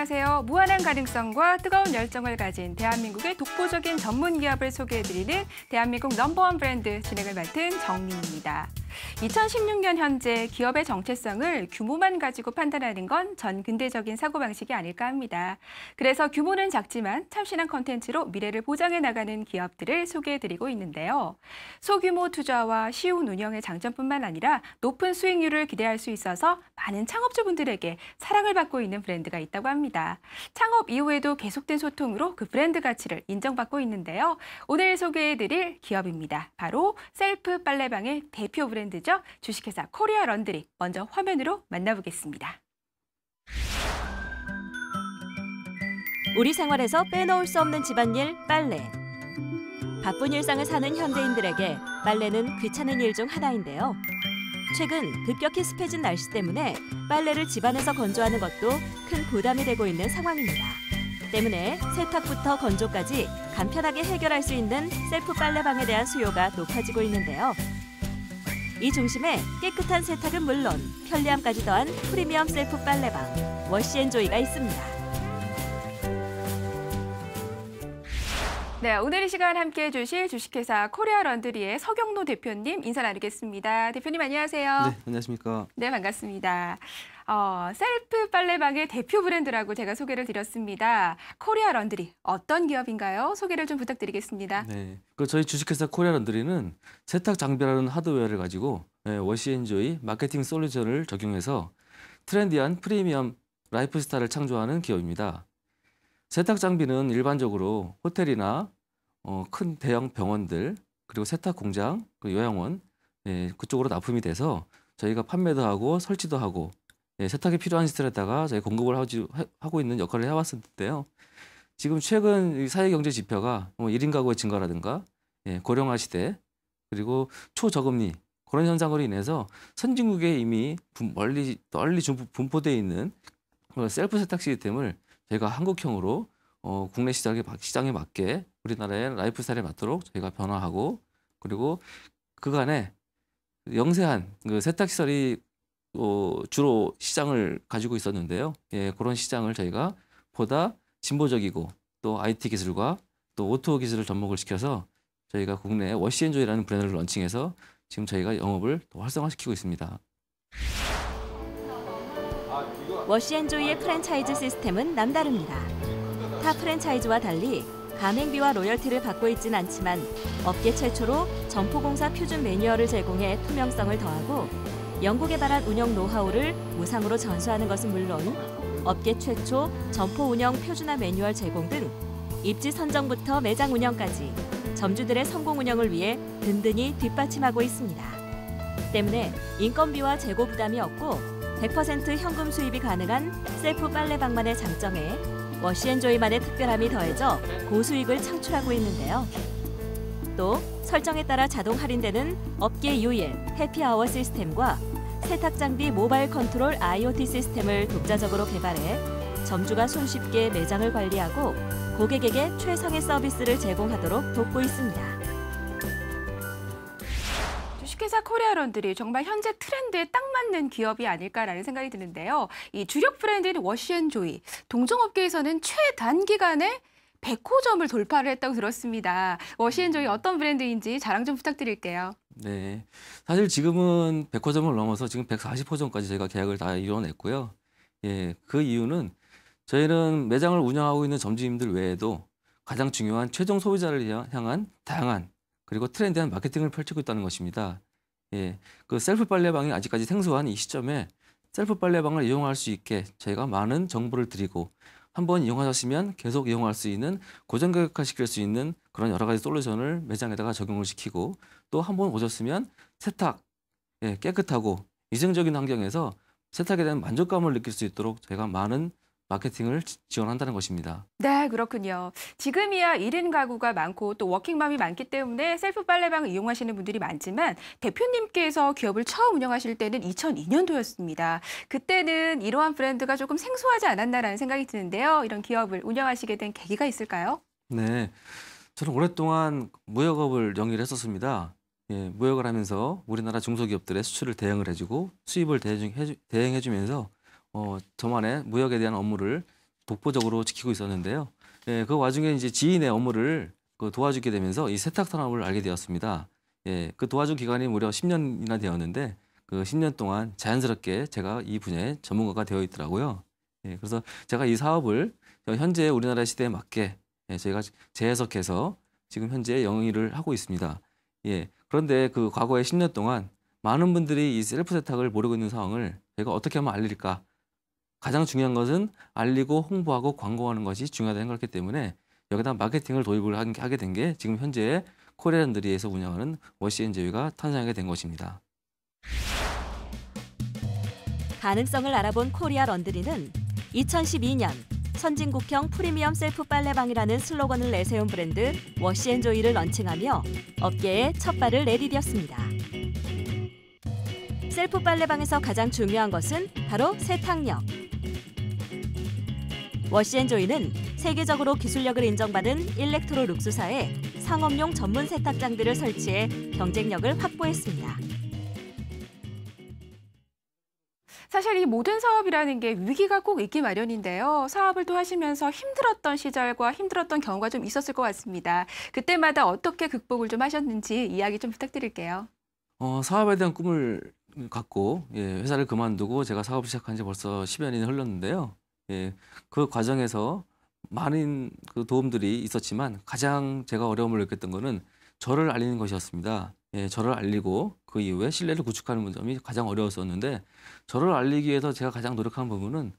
안녕하세요. 무한한 가능성과 뜨거운 열정을 가진 대한민국의 독보적인 전문 기업을 소개해드리는 대한민국 넘버원 브랜드 진행을 맡은 정민입니다. 2016년 현재 기업의 정체성을 규모만 가지고 판단하는 건 전근대적인 사고방식이 아닐까 합니다. 그래서 규모는 작지만 참신한 컨텐츠로 미래를 보장해 나가는 기업들을 소개해드리고 있는데요. 소규모 투자와 쉬운 운영의 장점뿐만 아니라 높은 수익률을 기대할 수 있어서 많은 창업주분들에게 사랑을 받고 있는 브랜드가 있다고 합니다. 창업 이후에도 계속된 소통으로 그 브랜드 가치를 인정받고 있는데요. 오늘 소개해드릴 기업입니다. 바로 셀프 빨래방의 대표 브랜드 브랜드죠. 주식회사 코리아 런드리 먼저 화면으로 만나보겠습니다. 우리 생활에서 빼놓을 수 없는 집안일 빨래. 바쁜 일상을 사는 현대인들에게 빨래는 귀찮은 일 중 하나인데요. 최근 급격히 습해진 날씨 때문에 빨래를 집안에서 건조하는 것도 큰 부담이 되고 있는 상황입니다. 때문에 세탁부터 건조까지 간편하게 해결할 수 있는 셀프 빨래방에 대한 수요가 높아지고 있는데요. 이 중심에 깨끗한 세탁은 물론 편리함까지 더한 프리미엄 셀프 빨래방 워시앤조이가 있습니다. 네, 오늘 이 시간 함께해 주실 주식회사 코리아 런드리의 서경노 대표님 인사 나누겠습니다. 대표님 안녕하세요. 네, 안녕하십니까. 네, 반갑습니다. 어, 셀프 빨래방의 대표 브랜드라고 제가 소개를 드렸습니다. 코리아 런드리 어떤 기업인가요? 소개를 좀 부탁드리겠습니다. 네, 그 저희 주식회사 코리아 런드리는 세탁 장비라는 하드웨어를 가지고 네, 워시앤조이 마케팅 솔루션을 적용해서 트렌디한 프리미엄 라이프스타일을 창조하는 기업입니다. 세탁 장비는 일반적으로 호텔이나 어, 큰 대형 병원들 그리고 세탁 공장, 그 요양원 예, 그쪽으로 납품이 돼서 저희가 판매도 하고 설치도 하고 예, 세탁이 필요한 시설에다가 저희 공급을 하지, 하고 있는 역할을 해왔었는데요. 지금 최근 사회경제 지표가 뭐 1인 가구의 증가라든가 예, 고령화 시대 그리고 초저금리 그런 현상으로 인해서 선진국에 이미 멀리 널리 분포돼 있는 셀프 세탁 시스템을 저희가 한국형으로 어, 국내 시장에, 시장에 맞게 우리나라의 라이프 스타일에 맞도록 저희가 변화하고 그리고 그간에 영세한 그 세탁시설이 또 어, 주로 시장을 가지고 있었는데요. 예, 그런 시장을 저희가 보다 진보적이고 또 IT 기술과 또 오토 기술을 접목을 시켜서 저희가 국내에 워시엔조이라는 브랜드를 런칭해서 지금 저희가 영업을 더 활성화시키고 있습니다. 워시엔조이의 프랜차이즈 시스템은 남다릅니다. 타 프랜차이즈와 달리 가맹비와 로열티를 받고 있진 않지만 업계 최초로 점포공사 표준 매뉴얼을 제공해 투명성을 더하고 영국에 발한 운영 노하우를 무상으로 전수하는 것은 물론 업계 최초 점포 운영 표준화 매뉴얼 제공 등 입지 선정부터 매장 운영까지 점주들의 성공 운영을 위해 든든히 뒷받침하고 있습니다. 때문에 인건비와 재고 부담이 없고 100% 현금 수입이 가능한 셀프 빨래방만의 장점에 워시앤조이만의 특별함이 더해져 고수익을 창출하고 있는데요. 또 설정에 따라 자동 할인되는 업계 유일 해피아워 시스템과 세탁 장비 모바일 컨트롤 IoT 시스템을 독자적으로 개발해 점주가 손쉽게 매장을 관리하고 고객에게 최상의 서비스를 제공하도록 돕고 있습니다. 주식회사 코리아런들이 정말 현재 트렌드에 딱 맞는 기업이 아닐까라는 생각이 드는데요. 이 주력 브랜드인 워시앤조이, 동종업계에서는 최단기간에 백호점을 돌파를 했다고 들었습니다. 워시앤조이 음. 어떤 브랜드인지 자랑 좀 부탁드릴게요. 네, 사실 지금은 백호점을 넘어서 지금 140호점까지 저희가 계약을 다 이뤄냈고요. 예, 그 이유는 저희는 매장을 운영하고 있는 점주님들 외에도 가장 중요한 최종 소비자를 향한 다양한 그리고 트렌드한 마케팅을 펼치고 있다는 것입니다. 예, 그 셀프 빨래방이 아직까지 생소한 이 시점에 셀프 빨래방을 이용할 수 있게 저희가 많은 정보를 드리고 한번 이용하셨으면 계속 이용할 수 있는 고정 가격화 시킬 수 있는 그런 여러 가지 솔루션을 매장에다가 적용을 시키고 또 한 번 오셨으면 세탁 예, 깨끗하고 위생적인 환경에서 세탁에 대한 만족감을 느낄 수 있도록 제가 많은 마케팅을 지원한다는 것입니다. 네, 그렇군요. 지금이야 1인 가구가 많고 또 워킹맘이 많기 때문에 셀프 빨래방을 이용하시는 분들이 많지만 대표님께서 기업을 처음 운영하실 때는 2002년도였습니다. 그때는 이러한 브랜드가 조금 생소하지 않았나라는 생각이 드는데요. 이런 기업을 운영하시게 된 계기가 있을까요? 네, 저는 오랫동안 무역업을 영위를 했었습니다. 예, 무역을 하면서 우리나라 중소기업들의 수출을 대행을 해주고 수입을 대행, 해주면서 어, 저만의 무역에 대한 업무를 독보적으로 지키고 있었는데요. 예, 그 와중에 이제 지인의 업무를 그 도와주게 되면서 이 세탁 산업을 알게 되었습니다. 예, 그 도와준 기간이 무려 10년이나 되었는데 그 10년 동안 자연스럽게 제가 이 분야의 전문가가 되어 있더라고요. 예, 그래서 제가 이 사업을 현재 우리나라 시대에 맞게 예, 저희가 재해석해서 지금 현재 영위를 하고 있습니다. 예, 그런데 그 과거의 10년 동안 많은 분들이 이 셀프 세탁을 모르고 있는 상황을 제가 어떻게 하면 알릴까 가장 중요한 것은 알리고 홍보하고 광고하는 것이 중요하다는 걸기 때문에 여기다 마케팅을 도입을 하게 된 게 지금 현재 코리안드리에서 운영하는 워시앤제이가 탄생하게 된 것입니다. 가능성을 알아본 코리아 런드리는 2012년 선진국형 프리미엄 셀프 빨래방이라는 슬로건을 내세운 브랜드 워시앤조이를 런칭하며 업계에 첫 발을 내디뎠습니다. 셀프 빨래방에서 가장 중요한 것은 바로 세탁력. 워시앤조이는 세계적으로 기술력을 인정받은 일렉트로 룩스사에 상업용 전문 세탁장들을 설치해 경쟁력을 확보했습니다. 사실 이 모든 사업이라는 게 위기가 꼭 있기 마련인데요. 사업을 또 하시면서 힘들었던 시절과 힘들었던 경우가 좀 있었을 것 같습니다. 그때마다 어떻게 극복을 좀 하셨는지 이야기 좀 부탁드릴게요. 어, 사업에 대한 꿈을 갖고 예, 회사를 그만두고 제가 사업 시작한 지 벌써 10여 년이 흘렀는데요. 예, 그 과정에서 많은 그 도움들이 있었지만 가장 제가 어려움을 느꼈던 거는 저를 알리는 것이었습니다. 예, 저를 알리고 그 이후에 신뢰를 구축하는 점이 가장 어려웠었는데 저를 알리기 위해서 제가 가장 노력한 부분은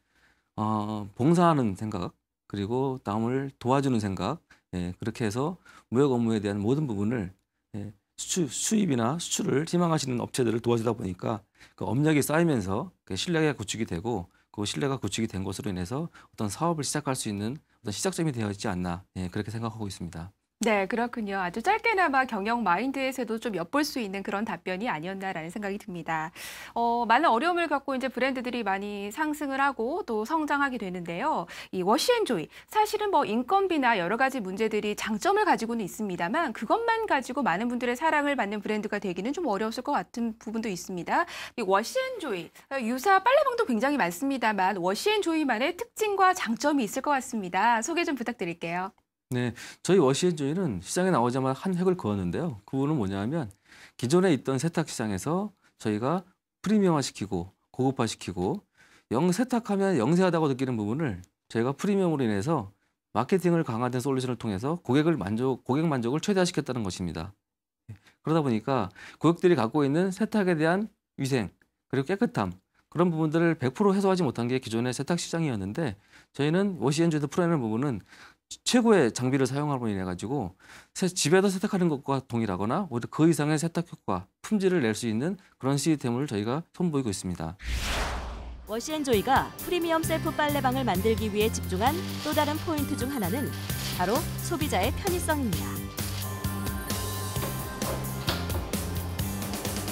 어, 봉사하는 생각 그리고 남을 도와주는 생각 예, 그렇게 해서 무역 업무에 대한 모든 부분을 예, 수출, 수입이나 수출을 희망하시는 업체들을 도와주다 보니까 그 업력이 쌓이면서 그 신뢰가 구축이 되고 그 신뢰가 구축이 된 것으로 인해서 어떤 사업을 시작할 수 있는 어떤 시작점이 되어 있지 않나 예, 그렇게 생각하고 있습니다. 네, 그렇군요. 아주 짧게나마 경영 마인드에서도 좀 엿볼 수 있는 그런 답변이 아니었나라는 생각이 듭니다. 어, 많은 어려움을 겪고 이제 브랜드들이 많이 상승을 하고 또 성장하게 되는데요. 이 워시앤조이 사실은 뭐 인건비나 여러 가지 문제들이 장점을 가지고는 있습니다만 그것만 가지고 많은 분들의 사랑을 받는 브랜드가 되기는 좀 어려웠을 것 같은 부분도 있습니다. 이 워시앤조이 어, 유사 빨래방도 굉장히 많습니다만 워시앤조이만의 특징과 장점이 있을 것 같습니다. 소개 좀 부탁드릴게요. 네, 저희 워시엔조이는 시장에 나오자마자 한 획을 그었는데요. 그 부분은 뭐냐면 기존에 있던 세탁 시장에서 저희가 프리미엄화시키고 고급화시키고 영 세탁하면 영세하다고 느끼는 부분을 저희가 프리미엄으로 인해서 마케팅을 강화된 솔루션을 통해서 고객을 만족, 고객 만족을 최대화시켰다는 것입니다. 예, 그러다 보니까 고객들이 갖고 있는 세탁에 대한 위생 그리고 깨끗함 그런 부분들을 100% 해소하지 못한 게 기존의 세탁 시장이었는데 저희는 워시엔조이드 프로라는 부분은 최고의 장비를 사용하고 인해 가지고 집에서 세탁하는 것과 동일하거나 오히려 그 이상의 세탁 효과, 품질을 낼 수 있는 그런 시스템을 저희가 선보이고 있습니다. 워시앤조이가 프리미엄 셀프 빨래방을 만들기 위해 집중한 또 다른 포인트 중 하나는 바로 소비자의 편의성입니다.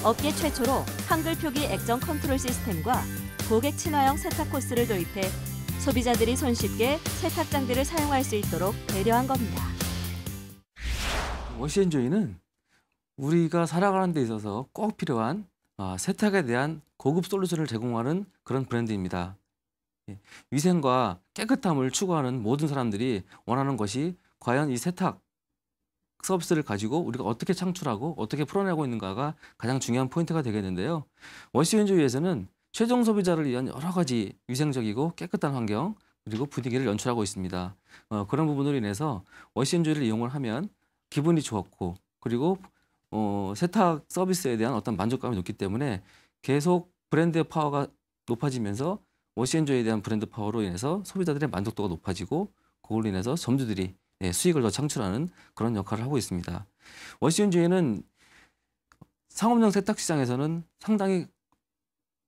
업계 최초로 한글 표기 액정 컨트롤 시스템과 고객 친화형 세탁 코스를 도입해 소비자들이 손쉽게 세탁 장비를 사용할 수 있도록 배려한 겁니다. 워시앤조이는 우리가 살아가는 데 있어서 꼭 필요한 아, 세탁에 대한 고급 솔루션을 제공하는 그런 브랜드입니다. 예, 위생과 깨끗함을 추구하는 모든 사람들이 원하는 것이 과연 이 세탁 서비스를 가지고 우리가 어떻게 창출하고 어떻게 풀어내고 있는가가 가장 중요한 포인트가 되겠는데요. 워시앤조이에서는 최종 소비자를 위한 여러 가지 위생적이고 깨끗한 환경 그리고 분위기를 연출하고 있습니다. 어, 그런 부분으로 인해서 워시앤조리를 이용을 하면 기분이 좋았고 그리고 어, 세탁 서비스에 대한 어떤 만족감이 높기 때문에 계속 브랜드 파워가 높아지면서 워시앤조에 대한 브랜드 파워로 인해서 소비자들의 만족도가 높아지고 그걸로 인해서 점주들이 네, 수익을 더 창출하는 그런 역할을 하고 있습니다. 워시앤조에는 상업용 세탁 시장에서는 상당히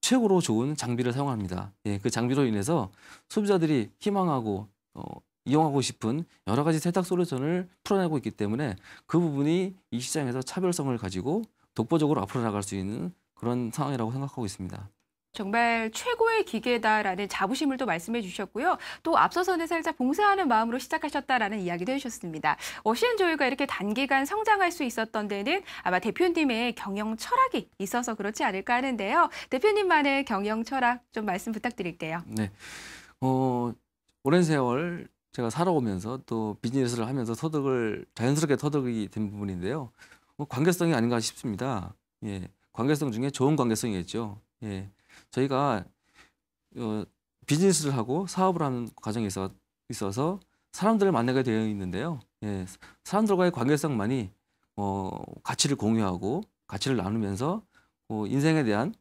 최고로 좋은 장비를 사용합니다. 예, 그 장비로 인해서 소비자들이 희망하고 어, 이용하고 싶은 여러 가지 세탁 솔루션을 풀어내고 있기 때문에 그 부분이 이 시장에서 차별성을 가지고 독보적으로 앞으로 나갈 수 있는 그런 상황이라고 생각하고 있습니다. 정말 최고의 기계다라는 자부심을 또 말씀해 주셨고요. 또 앞서서는 살짝 봉사하는 마음으로 시작하셨다라는 이야기도 해주셨습니다. 워시앤조이가 이렇게 단기간 성장할 수 있었던 데는 아마 대표님의 경영 철학이 있어서 그렇지 않을까 하는데요. 대표님만의 경영 철학 좀 말씀 부탁드릴게요. 네. 어, 오랜 세월 제가 살아오면서 또 비즈니스를 하면서 소득을 자연스럽게 터득이 된 부분인데요. 어, 관계성이 아닌가 싶습니다. 예. 관계성 중에 좋은 관계성이겠죠. 예. 저희가 어, 비즈니스를 하고 사업을 하는 과정에 서 있어서 사람들을 만나게 되어 있는데요. 예, 사람들과의 관계성만이 어, 가치를 공유하고 가치를 나누면서 어, 인생에 대한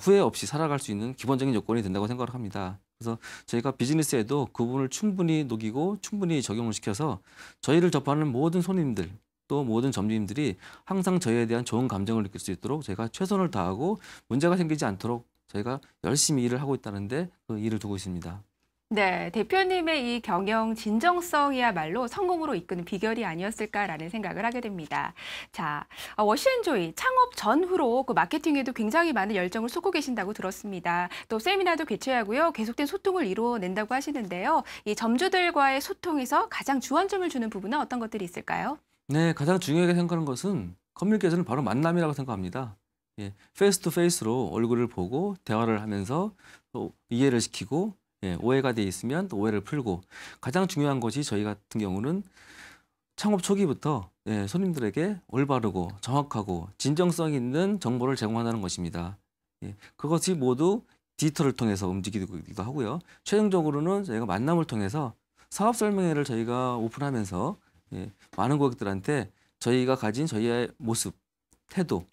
후회 없이 살아갈 수 있는 기본적인 요건이 된다고 생각을 합니다. 그래서 저희가 비즈니스에도 그 부분을 충분히 녹이고 충분히 적용을 시켜서 저희를 접하는 모든 손님들 또 모든 점주님들이 항상 저희에 대한 좋은 감정을 느낄 수 있도록 저희가 최선을 다하고 문제가 생기지 않도록 저희가 열심히 일을 하고 있다는데 그 일을 두고 있습니다. 네, 대표님의 이 경영 진정성이야말로 성공으로 이끄는 비결이 아니었을까라는 생각을 하게 됩니다. 자, 어, 워시앤조이 창업 전후로 그 마케팅에도 굉장히 많은 열정을 쏟고 계신다고 들었습니다. 또 세미나도 개최하고요. 계속된 소통을 이루어낸다고 하시는데요. 이 점주들과의 소통에서 가장 주안점을 주는 부분은 어떤 것들이 있을까요? 네, 가장 중요하게 생각하는 것은 커뮤니케이션은 바로 만남이라고 생각합니다. 예, 페이스 투 페이스로 얼굴을 보고 대화를 하면서 또 이해를 시키고 예, 오해가 돼 있으면 오해를 풀고 가장 중요한 것이 저희 같은 경우는 창업 초기부터 예, 손님들에게 올바르고 정확하고 진정성 있는 정보를 제공한다는 것입니다. 예, 그것이 모두 디지털을 통해서 움직이기도 하고요. 최종적으로는 저희가 만남을 통해서 사업 설명회를 저희가 오픈하면서 예, 많은 고객들한테 저희가 가진 저희의 모습, 태도,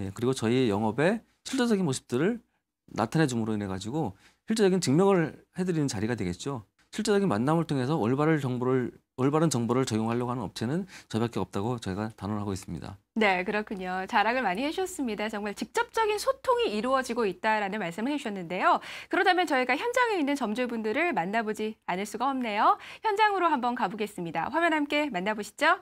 예, 그리고 저희 영업의 실제적인 모습들을 나타내줌으로 인해 가지고 실제적인 증명을 해드리는 자리가 되겠죠. 실제적인 만남을 통해서 올바른 정보를 올바른 정보를 적용하려고 하는 업체는 저밖에 없다고 저희가 단언하고 있습니다. 네, 그렇군요. 자랑을 많이 해주셨습니다. 정말 직접적인 소통이 이루어지고 있다라는 말씀을 해주셨는데요. 그렇다면 저희가 현장에 있는 점주분들을 만나보지 않을 수가 없네요. 현장으로 한번 가보겠습니다. 화면 함께 만나보시죠.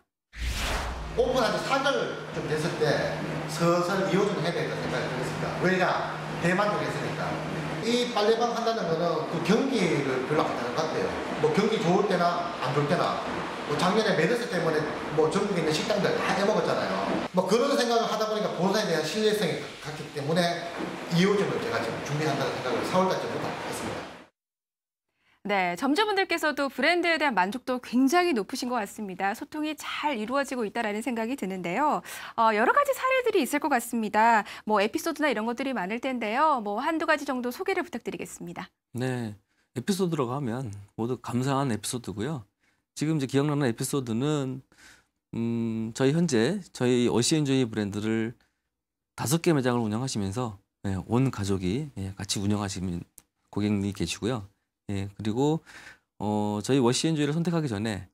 오픈한 지 4개월 좀 됐을 때 서서히 이어좀 해야 되겠다 생각이 들었습니다. 왜냐? 대만 쪽했으니까이 빨래방 한다는 거는 그 경기를 별로 안 되는 것 같아요. 뭐 경기 좋을 때나 안 좋을 때나 뭐 작년에 메르스 때문에 뭐 전국에 있는 식당들 다 해먹었잖아요. 뭐 그런 생각을 하다 보니까 본사에 대한 신뢰성이 갔기 때문에 이호점을 제가 지금 준비한다는 생각을 4월달쯤부 했습니다. 네, 점주분들께서도 브랜드에 대한 만족도 굉장히 높으신 것 같습니다. 소통이 잘 이루어지고 있다라는 생각이 드는데요. 어, 여러 가지 사례들이 있을 것 같습니다. 뭐 에피소드나 이런 것들이 많을 텐데요. 뭐 한두 가지 정도 소개를 부탁드리겠습니다. 네, 에피소드라고 하면 모두 감사한 에피소드고요. 지금 이제 기억나는 에피소드는 음, 저희 현재 저희 o c n 조이 브랜드를 다섯 개 매장을 운영하시면서 네, 온 가족이 예, 같이 운영하시는 고객님이 계시고요. 예, 그리고 어, 저희 워시엔주의를 선택하기 전에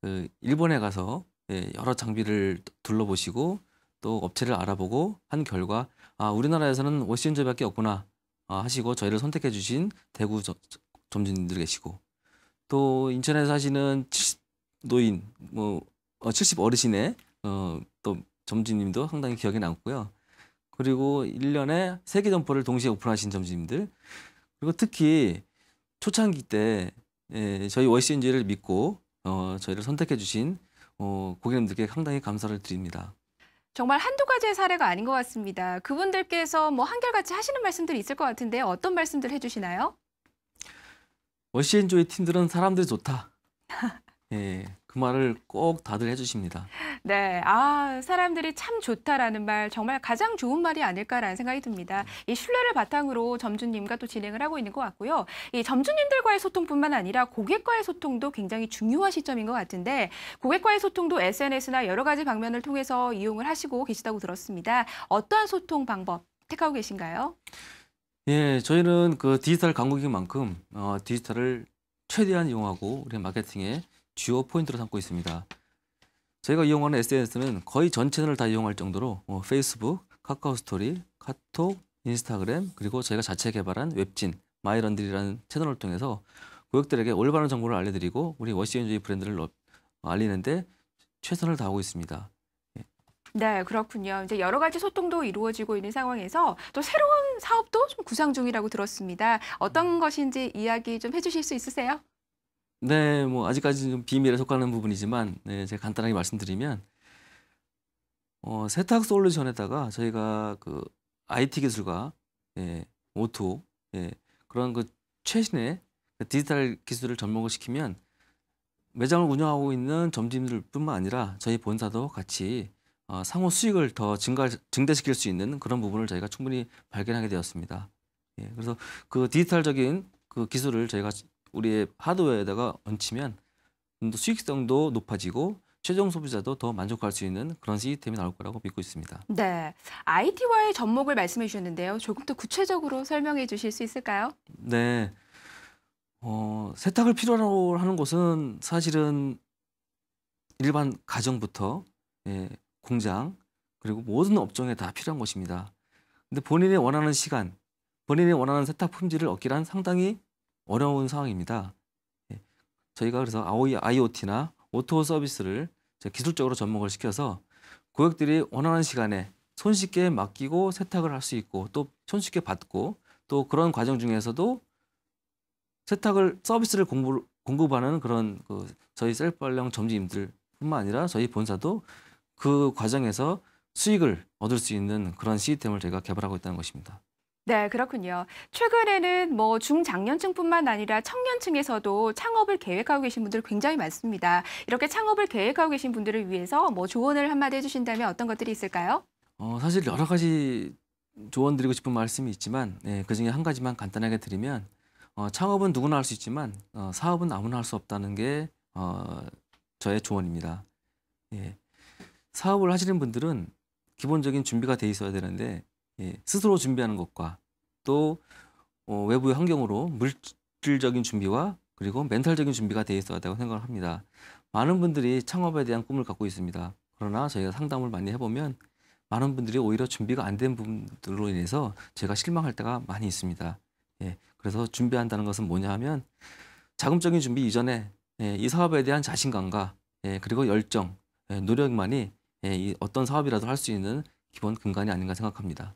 그 일본에 가서 예, 여러 장비를 둘러보시고 또 업체를 알아보고 한 결과 아 우리나라에서는 워시엔주밖에 없구나 아, 하시고 저희를 선택해 주신 대구 저, 점진들 계시고 또 인천에 사시는 70 노인 뭐 어, 70 어르신의 어, 또 점주님도 상당히 기억에 남고요. 그리고 1년에 3개 점포를 동시에 오픈하신 점주님들 그리고 특히 초창기 때 예, 저희 워싱지를 믿고 어, 저희를 선택해 주신 어, 고객님들께 상당히 감사를 드립니다. 정말 한두 가지의 사례가 아닌 것 같습니다. 그분들께서 뭐 한결같이 하시는 말씀들이 있을 것 같은데 어떤 말씀들 해주시나요? 워시엔조의 팀들은 사람들이 좋다. 예, 그 말을 꼭 다들 해주십니다. 네, 아 사람들이 참 좋다라는 말 정말 가장 좋은 말이 아닐까라는 생각이 듭니다. 이 신뢰를 바탕으로 점주님과 또 진행을 하고 있는 것 같고요. 이 점주님들과의 소통뿐만 아니라 고객과의 소통도 굉장히 중요한 시점인 것 같은데 고객과의 소통도 SNS나 여러 가지 방면을 통해서 이용을 하시고 계시다고 들었습니다. 어떠한 소통 방법 택하고 계신가요? 예, 저희는 그 디지털 강국인 만큼 어, 디지털을 최대한 이용하고 우리 마케팅에 주요 포인트로 삼고 있습니다. 저희가 이용하는 SNS는 거의 전체널을다 이용할 정도로 뭐 어, 페이스북, 카카오 스토리, 카톡, 인스타그램 그리고 저희가 자체 개발한 웹진 마이런들이라는 채널을 통해서 고객들에게 올바른 정보를 알려드리고 우리 워시앤조이 브랜드를 알리는데 최선을 다하고 있습니다. 예. 네, 그렇군요. 이제 여러 가지 소통도 이루어지고 있는 상황에서 또 새로운 사업도 좀 구상 중이라고 들었습니다. 어떤 것인지 이야기 좀 해주실 수 있으세요? 네, 뭐 아직까지 좀 비밀에 속하는 부분이지만 네, 제가 간단하게 말씀드리면 어, 세탁 솔루션에다가 저희가 그 IT 기술과 예, 오토 예, 그런 그 최신의 그 디지털 기술을 접목을 시키면 매장을 운영하고 있는 점진들뿐만 아니라 저희 본사도 같이 어, 상호 수익을 더 증가 증대시킬 수 있는 그런 부분을 저희가 충분히 발견하게 되었습니다. 예, 그래서 그 디지털적인 그 기술을 저희가 우리의 하드웨어에다가 얹히면 수익성도 높아지고 최종 소비자도 더 만족할 수 있는 그런 시스템이 나올 거라고 믿고 있습니다. 네. IT와의 접목을 말씀해 주셨는데요. 조금 더 구체적으로 설명해 주실 수 있을까요? 네. 어, 세탁을 필요로 하는 곳은 사실은 일반 가정부터 예, 공장 그리고 모든 업종에 다 필요한 것입니다. 근데 본인이 원하는 시간, 본인이 원하는 세탁 품질을 얻기란 상당히 어려운 상황입니다. 예. 저희가 그래서 IoT나 오토 서비스를 기술적으로 접목을 시켜서 고객들이 원하는 시간에 손쉽게 맡기고 세탁을 할 수 있고 또 손쉽게 받고 또 그런 과정 중에서도 세탁을 서비스를 공부, 공급하는 그런 그 저희 셀프 활용 점주님들뿐만 아니라 저희 본사도 그 과정에서 수익을 얻을 수 있는 그런 시스템을 저희가 개발하고 있다는 것입니다. 네, 그렇군요. 최근에는 뭐 중장년층뿐만 아니라 청년층에서도 창업을 계획하고 계신 분들 굉장히 많습니다. 이렇게 창업을 계획하고 계신 분들을 위해서 뭐 조언을 한마디 해주신다면 어떤 것들이 있을까요? 어, 사실 여러 가지 조언 드리고 싶은 말씀이 있지만 예, 네, 그중에 한 가지만 간단하게 드리면 어, 창업은 누구나 할 수 있지만 어, 사업은 아무나 할 수 없다는 게 어, 저의 조언입니다. 예. 사업을 하시는 분들은 기본적인 준비가 돼 있어야 되는데 예, 스스로 준비하는 것과 또 어, 외부의 환경으로 물질적인 준비와 그리고 멘탈적인 준비가 돼 있어야 한다고 생각을 합니다. 많은 분들이 창업에 대한 꿈을 갖고 있습니다. 그러나 저희가 상담을 많이 해보면 많은 분들이 오히려 준비가 안 된 부분들로 인해서 제가 실망할 때가 많이 있습니다. 예, 그래서 준비한다는 것은 뭐냐 하면 자금적인 준비 이전에 예, 이 사업에 대한 자신감과 예, 그리고 열정, 예, 노력만이 예, 이 어떤 사업이라도 할 수 있는 기본 근간이 아닌가 생각합니다.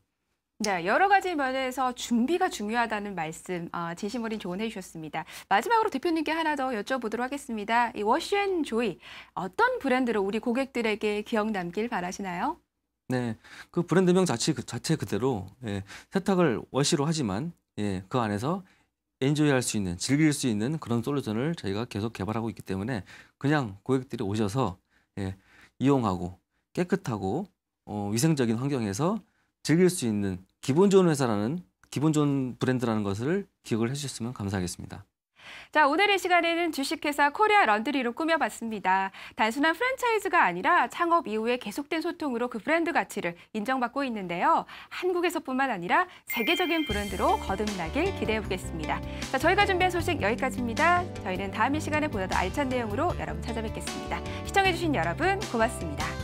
네, 여러 가지 면에서 준비가 중요하다는 말씀 아, 어, 진심 어린 조언해 주셨습니다. 마지막으로 대표님께 하나 더 여쭤보도록 하겠습니다. 이 워시앤조이 어떤 브랜드로 우리 고객들에게 기억 남길 바라시나요? 네, 그 브랜드명 자체, 그, 자체 그대로 예, 세탁을 워시로 하지만 예, 그 안에서 엔조이할 수 있는 즐길 수 있는 그런 솔루션을 저희가 계속 개발하고 있기 때문에 그냥 고객들이 오셔서 예, 이용하고 깨끗하고 어, 위생적인 환경에서 즐길 수 있는 기본 좋은 회사라는 기본 좋은 브랜드라는 것을 기억을 해주셨으면 감사하겠습니다. 자, 오늘 의 시간에는 주식회사 코리아 런드리로 꾸며봤습니다. 단순한 프랜차이즈가 아니라 창업 이후에 계속된 소통으로 그 브랜드 가치를 인정받고 있는데요. 한국에서뿐만 아니라 세계적인 브랜드로 거듭나길 기대해보겠습니다. 자, 저희가 준비한 소식 여기까지입니다. 저희는 다음 이 시간에 보다 더 알찬 내용으로 여러분 찾아뵙겠습니다. 시청해주신 여러분 고맙습니다.